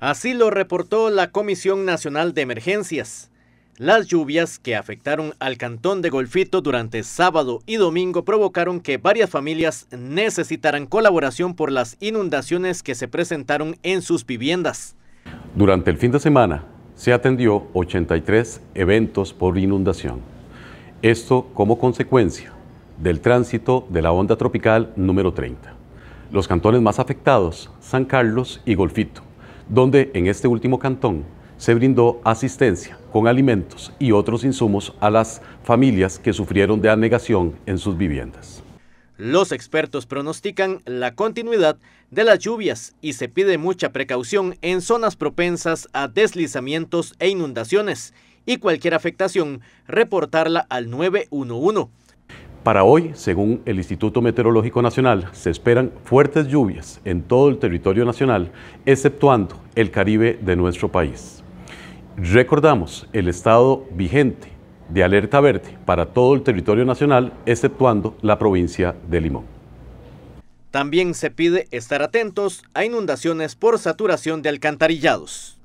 Así lo reportó la Comisión Nacional de Emergencias. Las lluvias que afectaron al cantón de Golfito durante sábado y domingo provocaron que varias familias necesitaran colaboración por las inundaciones que se presentaron en sus viviendas. Durante el fin de semana se atendió 83 eventos por inundación. Esto como consecuencia del tránsito de la onda tropical número 30. Los cantones más afectados, San Carlos y Golfito donde en este último cantón se brindó asistencia con alimentos y otros insumos a las familias que sufrieron de anegación en sus viviendas. Los expertos pronostican la continuidad de las lluvias y se pide mucha precaución en zonas propensas a deslizamientos e inundaciones y cualquier afectación reportarla al 911. Para hoy, según el Instituto Meteorológico Nacional, se esperan fuertes lluvias en todo el territorio nacional, exceptuando el Caribe de nuestro país. Recordamos el estado vigente de alerta verde para todo el territorio nacional, exceptuando la provincia de Limón. También se pide estar atentos a inundaciones por saturación de alcantarillados.